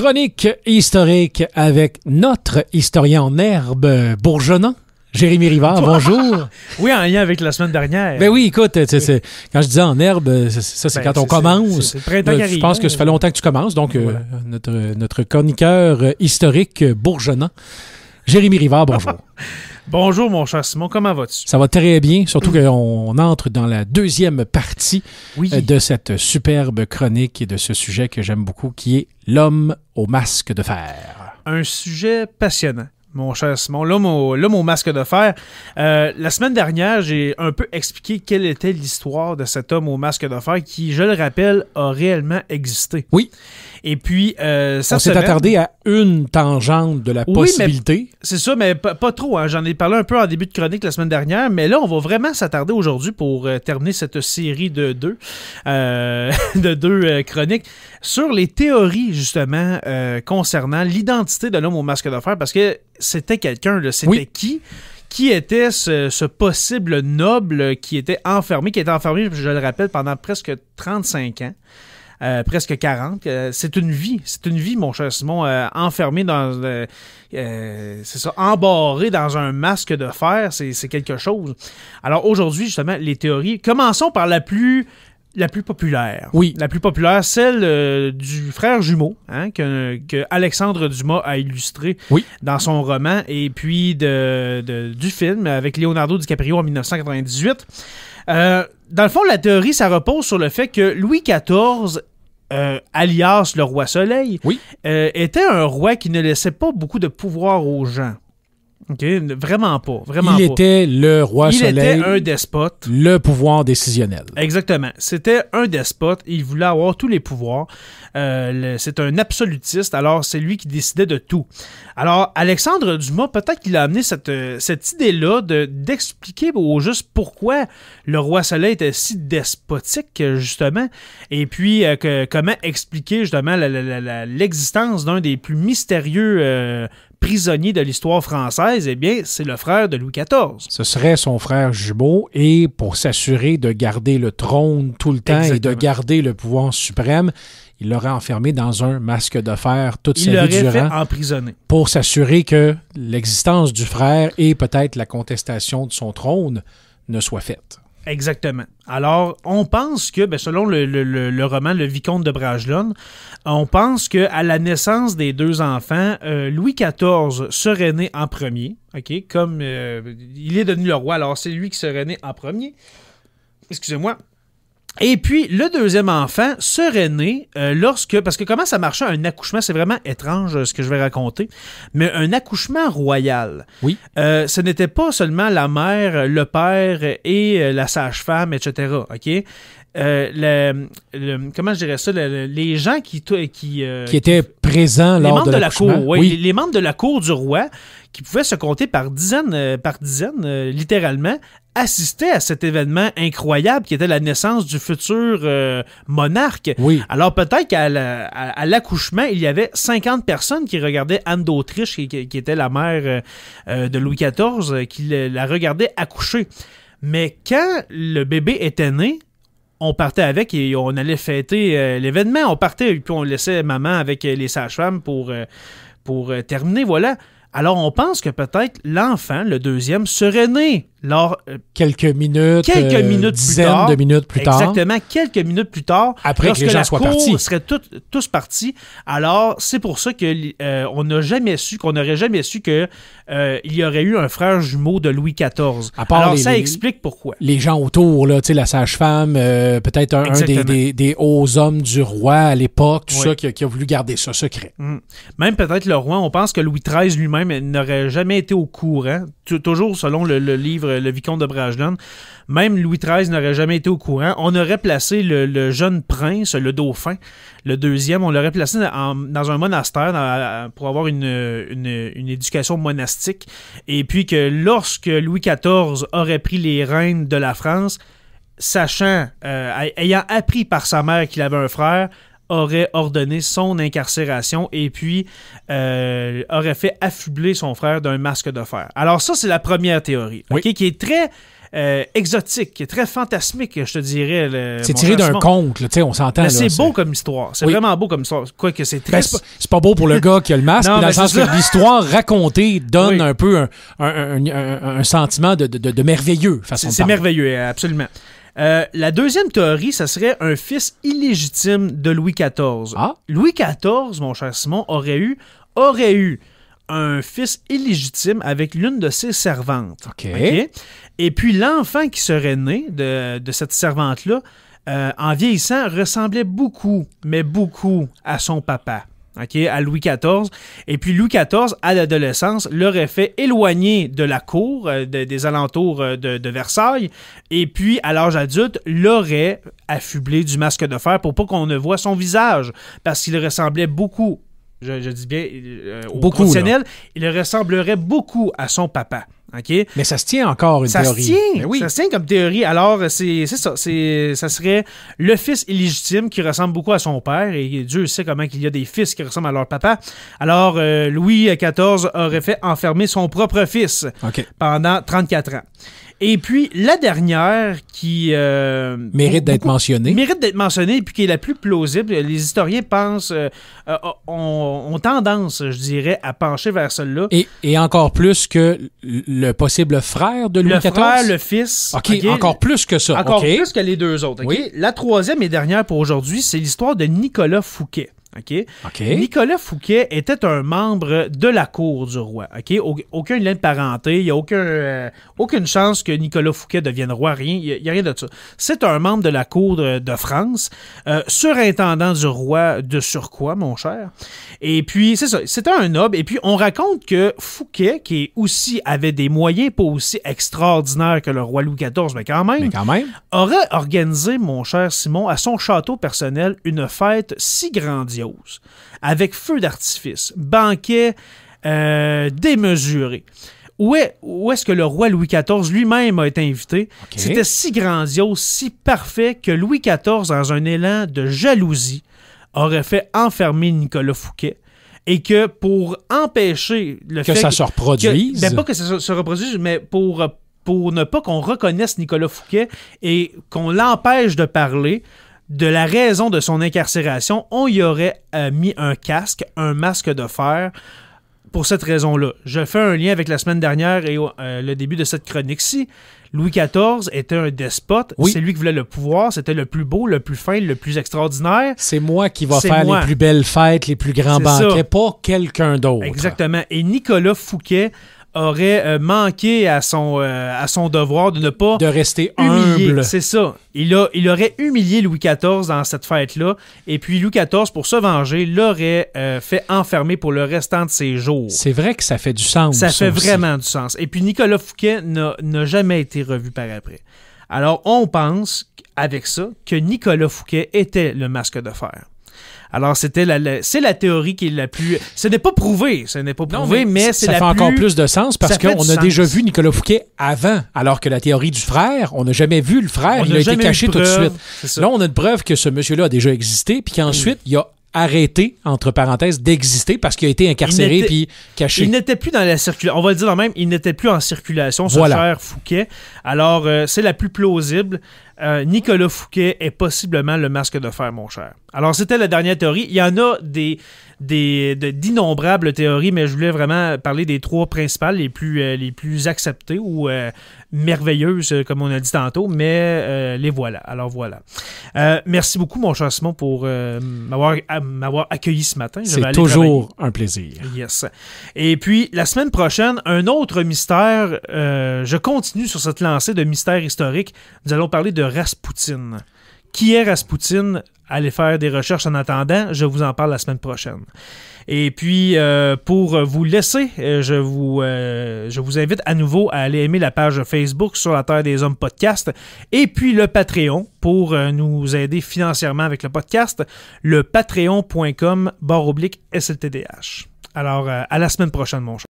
chronique historique avec notre historien en herbe bourgeonnant. Jérémy Rivard, bonjour. oui, en lien avec la semaine dernière. Ben oui, écoute, c'est quand je disais en herbe, ça c'est ben, quand on commence. Euh, je pense que ça fait hein. longtemps que tu commences, donc euh, notre, notre chroniqueur historique bourgeonnant, Jérémy Rivard, bonjour. Bonjour, mon cher Simon, comment vas-tu? Ça va très bien, surtout qu'on entre dans la deuxième partie euh, de cette superbe chronique et de ce sujet que j'aime beaucoup, qui est l'homme au masque de fer. Un sujet passionnant mon cher Simon. l'homme mon, masque de fer. Euh, la semaine dernière, j'ai un peu expliqué quelle était l'histoire de cet homme au masque de fer qui, je le rappelle, a réellement existé. Oui. Et puis, euh, ça On s'est attardé à une tangente de la possibilité. C'est ça, mais pas trop. Hein. J'en ai parlé un peu en début de chronique la semaine dernière, mais là, on va vraiment s'attarder aujourd'hui pour euh, terminer cette série de deux, euh, de deux chroniques sur les théories, justement, concernant l'identité de l'homme au masque de fer, parce que c'était quelqu'un, c'était qui qui était ce, possible noble qui était enfermé, qui était enfermé, je le rappelle, pendant presque 35 ans. Euh, presque 40. Euh, c'est une vie, c'est une vie, mon cher Simon, euh, enfermé dans, c'est ça, embarré dans un masque de fer, c'est quelque chose. Alors aujourd'hui, justement, les théories. Commençons par la plus la plus populaire. Oui. La plus populaire, celle euh, du frère jumeau, hein, que, Alexandre Dumas a illustré oui. dans son roman, et puis de, du film avec Leonardo DiCaprio en 1998. Euh, dans le fond, la théorie, ça repose sur le fait que Louis XIV euh, alias le roi Soleil, était un roi qui ne laissait pas beaucoup de pouvoir aux gens. OK? Vraiment pas. Vraiment il était le roi soleil. Il était un despote. Le pouvoir décisionnel. Exactement. C'était un despote. Il voulait avoir tous les pouvoirs. Euh, c'est un absolutiste. Alors, c'est lui qui décidait de tout. Alors, Alexandre Dumas, peut-être qu'il a amené cette, euh, cette idée-là de, d'expliquer au juste pourquoi le roi soleil était si despotique, justement. Et puis, euh, que, comment expliquer, justement, l'existence d'un des plus mystérieux prisonnier de l'histoire française, eh bien, c'est le frère de Louis XIV. Ce serait son frère jumeau et pour s'assurer de garder le trône tout le temps et de garder le pouvoir suprême, il l'aurait enfermé dans un masque de fer toute sa vie durant. Pour s'assurer que l'existence du frère et peut-être la contestation de son trône ne soit faite. Exactement. Alors, on pense que, ben, selon le, roman Le Vicomte de Bragelonne, on pense que à la naissance des deux enfants, euh, Louis XIV serait né en premier, ok, comme euh, il est devenu le roi, alors c'est lui qui serait né en premier. Excusez-moi. Et puis, le deuxième enfant serait né euh, lorsque, parce que comment ça marchait un accouchement, c'est vraiment étrange euh, ce que je vais raconter, mais un accouchement royal. Oui. Euh, ce n'était pas seulement la mère, le père et la sage-femme, etc. OK? Euh, le, comment je dirais ça, les gens qui... Qui, euh, qui étaient présents les membres de, la cour. oui. les, membres de la cour du roi, qui pouvaient se compter par dizaines, euh, par dizaines littéralement, assistaient à cet événement incroyable qui était la naissance du futur monarque. Oui. Alors peut-être qu'à l'accouchement, il y avait 50 personnes qui regardaient Anne d'Autriche, qui, qui, était la mère de Louis XIV, qui la regardaient accoucher. Mais quand le bébé était né, on partait avec et on allait fêter euh, l'événement. On partait et puis on laissait maman avec euh, les sages-femmes pour, euh, pour terminer. Voilà. Alors on pense que peut-être l'enfant, le deuxième, serait né lors euh, quelques minutes, quelques euh, dizaines de minutes plus tard, exactement quelques minutes plus tard, après que les gens soient partis, seraient tous partis. Alors c'est pour ça que euh, n'a jamais su, qu'on n'aurait jamais su qu'il il y aurait eu un frère jumeau de Louis XIV. Alors ça explique pourquoi. Les gens autour là, la sage-femme, peut-être un, des, hauts hommes du roi à l'époque, tout ça qui a, voulu garder ça secret. Mm. Même peut-être le roi, on pense que Louis XIII lui-même n'aurait jamais été au courant, toujours selon le, livre Le Vicomte de Bragelonne, même Louis XIII n'aurait jamais été au courant. On aurait placé le, jeune prince, le dauphin, le deuxième, on l'aurait placé dans un monastère pour avoir une, une, éducation monastique. Et puis que lorsque Louis XIV aurait pris les rênes de la France, sachant, euh, ayant appris par sa mère qu'il avait un frère, aurait ordonné son incarcération et puis euh, aurait fait affubler son frère d'un masque de fer. Alors ça, c'est la première théorie, qui est très... Euh, exotique, qui est très fantasmique, je te dirais. C'est tiré d'un conte, tu sais, on s'entend. c'est beau comme histoire. C'est vraiment beau comme histoire. Quoique c'est ben, très c'est pas, beau pour le gars qui a le masque, mais dans le sens que l'histoire racontée donne un peu un, sentiment de, de, de merveilleux. C'est merveilleux, absolument. Euh, la deuxième théorie, ça serait un fils illégitime de Louis XIV. Ah. Louis XIV, mon cher Simon, aurait eu, aurait eu un fils illégitime avec l'une de ses servantes. Et puis l'enfant qui serait né de, cette servante-là, euh, en vieillissant, ressemblait beaucoup, mais beaucoup à son papa à Louis XIV. Et puis Louis XIV, à l'adolescence, l'aurait fait éloigner de la cour, euh, des alentours euh, de, Versailles, et puis à l'âge adulte, l'aurait affublé du masque de fer pour pas qu'on ne voit son visage, parce qu'il ressemblait beaucoup, je, dis bien, euh, au beaucoup, il ressemblerait beaucoup à son papa. OK? Mais ça se tient encore une ça théorie. Se tient, ben oui. Ça se tient comme théorie. Alors, euh, c'est ça. Ça serait le fils illégitime qui ressemble beaucoup à son père. Et Dieu sait comment qu'il y a des fils qui ressemblent à leur papa. Alors, euh, Louis XIV aurait fait enfermer son propre fils pendant 34 ans. Et puis, la dernière qui... Euh, mérite d'être mentionnée. Mérite d'être mentionnée, et puis qui est la plus plausible. Les historiens pensent, euh, euh, ont, tendance, je dirais, à pencher vers celle-là. Et, encore plus que le possible frère de Louis le XIV? Le frère, le fils. encore plus que ça. Encore plus que les deux autres. Oui. La troisième et dernière pour aujourd'hui, c'est l'histoire de Nicolas Fouquet. Nicolas Fouquet était un membre de la cour du roi. Okay? Aucun lien de parenté, il n'y a euh, aucune chance que Nicolas Fouquet devienne roi, rien, il n'y a, rien de ça. C'est un membre de la cour de, France, euh, surintendant du roi de Surcois, mon cher. Et puis, c'est ça, c'était un noble. Et puis, on raconte que Fouquet, qui aussi avait des moyens pas aussi extraordinaires que le roi Louis XIV, mais quand même, mais quand même. aurait organisé, mon cher Simon, à son château personnel, une fête si grandiose avec feu d'artifice, banquet euh, démesuré. Où, est, où est-ce que le roi Louis XIV lui-même a été invité? C'était si grandiose, si parfait que Louis XIV, dans un élan de jalousie, aurait fait enfermer Nicolas Fouquet et que pour empêcher le que ça se reproduise, ben, pas que ça se reproduise, mais pour pour ne pas qu'on reconnaisse Nicolas Fouquet et qu'on l'empêche de parler, de la raison de son incarcération, on y aurait euh, mis un casque, un masque de fer pour cette raison-là. Je fais un lien avec la semaine dernière et euh, le début de cette chronique-ci. Louis XIV était un despote. C'est lui qui voulait le pouvoir. C'était le plus beau, le plus fin, le plus extraordinaire. C'est moi qui va faire les plus belles fêtes, les plus grands banquets, pas quelqu'un d'autre. Exactement. Et Nicolas Fouquet aurait euh, manqué à son, euh, à son devoir de ne pas... De rester humilier. humble. C'est ça. Il, aurait humilié Louis XIV dans cette fête-là. Et puis Louis XIV, pour se venger, l'aurait euh, fait enfermer pour le restant de ses jours. C'est vrai que ça fait du sens. Ça, fait vraiment du sens. Et puis Nicolas Fouquet n'a jamais été revu par après. Alors on pense avec ça que Nicolas Fouquet était le masque de fer. Alors, c'était la, c'est la théorie qui est la plus. Ce n'est pas prouvé, ce n'est pas prouvé, mais, c'est Ça fait encore plus de sens parce qu'on a déjà vu Nicolas Fouquet avant, alors que la théorie du frère, on n'a jamais vu le frère, il a, été caché tout de suite. Là, on a une preuve que ce monsieur-là a déjà existé, puis qu'ensuite, il a arrêté, entre parenthèses, d'exister parce qu'il a été incarcéré puis caché. Il n'était plus dans la circulation. On va le dire même, il n'était plus en circulation, ce frère Fouquet. Alors, euh, c'est la plus plausible. Euh, Nicolas Fouquet est possiblement le masque de fer, mon cher. Alors, c'était la dernière théorie. Il y en a des d'innombrables théories, mais je voulais vraiment parler des trois principales, les plus, euh, les plus acceptées ou euh, merveilleuses, comme on a dit tantôt, mais les voilà. Alors, voilà. merci beaucoup, mon cher Simon, pour m'avoir accueilli ce matin. C'est toujours un plaisir. Yes. Et puis, la semaine prochaine, un autre mystère. je continue sur cette lancée de mystères historique. Nous allons parler de Raspoutine. Qui est Raspoutine? Allez faire des recherches en attendant. Je vous en parle la semaine prochaine. Et puis, euh, pour vous laisser, euh, je vous, euh, je vous invite à nouveau à aller aimer la page Facebook sur la Terre des Hommes Podcast et puis le Patreon pour nous aider financièrement avec le podcast, le patreon.com baroblique SLTDH. Alors, à la semaine prochaine, mon cher.